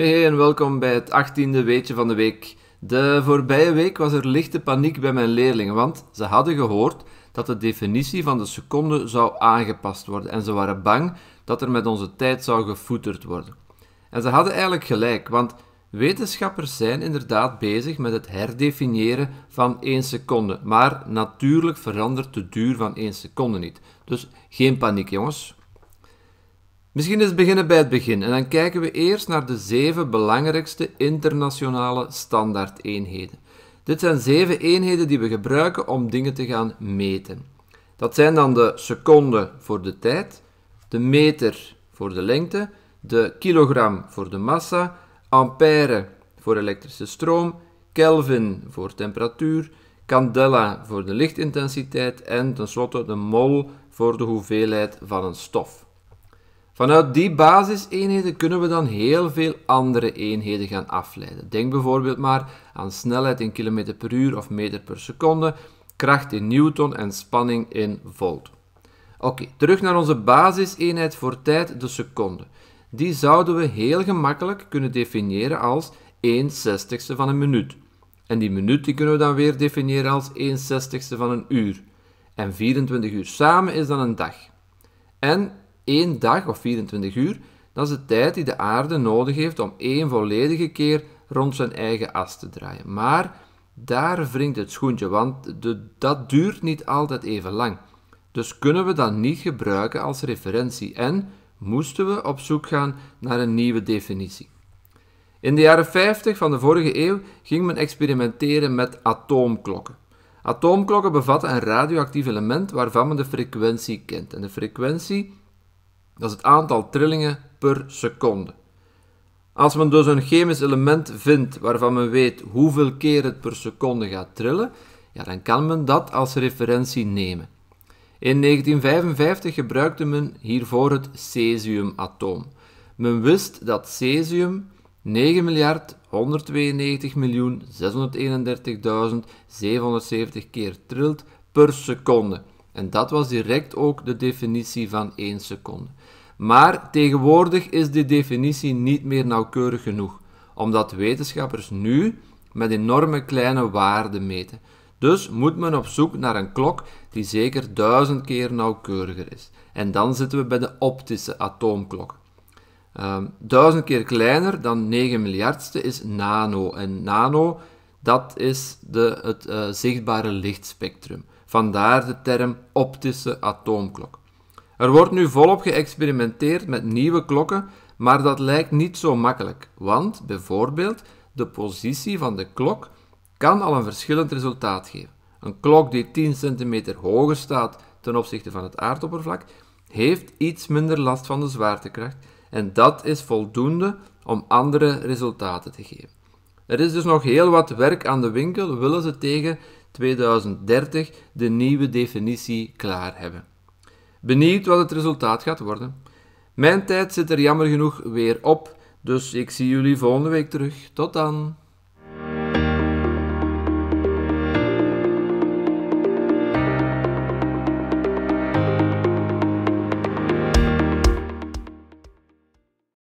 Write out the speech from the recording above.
Hey, en welkom bij het 18e weetje van de week. De voorbije week was er lichte paniek bij mijn leerlingen, want ze hadden gehoord dat de definitie van de seconde zou aangepast worden en ze waren bang dat er met onze tijd zou gevoeterd worden. En ze hadden eigenlijk gelijk, want wetenschappers zijn inderdaad bezig met het herdefiniëren van 1 seconde, maar natuurlijk verandert de duur van 1 seconde niet. Dus geen paniek jongens, Misschien eens beginnen bij het begin en dan kijken we eerst naar de zeven belangrijkste internationale standaardeenheden. Dit zijn zeven eenheden die we gebruiken om dingen te gaan meten. Dat zijn dan de seconde voor de tijd, de meter voor de lengte, de kilogram voor de massa, ampère voor elektrische stroom, Kelvin voor temperatuur, candela voor de lichtintensiteit en tenslotte de mol voor de hoeveelheid van een stof. Vanuit die eenheden kunnen we dan heel veel andere eenheden gaan afleiden. Denk bijvoorbeeld maar aan snelheid in kilometer per uur of meter per seconde, kracht in newton en spanning in volt. Oké, terug naar onze eenheid voor tijd, de seconde. Die zouden we heel gemakkelijk kunnen definiëren als 1 zestigste van een minuut. En die minuut die kunnen we dan weer definiëren als 1 zestigste van een uur. En 24 uur samen is dan een dag. En één dag of 24 uur, dat is de tijd die de aarde nodig heeft om één volledige keer rond zijn eigen as te draaien. Maar daar wringt het schoentje, want de, dat duurt niet altijd even lang. Dus kunnen we dat niet gebruiken als referentie en moesten we op zoek gaan naar een nieuwe definitie. In de jaren 50 van de vorige eeuw ging men experimenteren met atoomklokken. Atoomklokken bevatten een radioactief element waarvan men de frequentie kent. En de frequentie dat is het aantal trillingen per seconde. Als men dus een chemisch element vindt waarvan men weet hoeveel keer het per seconde gaat trillen, ja, dan kan men dat als referentie nemen. In 1955 gebruikte men hiervoor het cesiumatoom. Men wist dat cesium 9 miljard 192 miljoen 631.770 keer trilt per seconde. En dat was direct ook de definitie van 1 seconde. Maar tegenwoordig is die definitie niet meer nauwkeurig genoeg, omdat wetenschappers nu met enorme kleine waarden meten. Dus moet men op zoek naar een klok die zeker duizend keer nauwkeuriger is. En dan zitten we bij de optische atoomklok. Ehm, duizend keer kleiner dan 9 miljardste is nano. En nano, dat is de, het eh, zichtbare lichtspectrum. Vandaar de term optische atoomklok. Er wordt nu volop geëxperimenteerd met nieuwe klokken, maar dat lijkt niet zo makkelijk, want bijvoorbeeld de positie van de klok kan al een verschillend resultaat geven. Een klok die 10 centimeter hoger staat ten opzichte van het aardoppervlak, heeft iets minder last van de zwaartekracht en dat is voldoende om andere resultaten te geven. Er is dus nog heel wat werk aan de winkel, willen ze tegen 2030 de nieuwe definitie klaar hebben. Benieuwd wat het resultaat gaat worden. Mijn tijd zit er jammer genoeg weer op, dus ik zie jullie volgende week terug. Tot dan!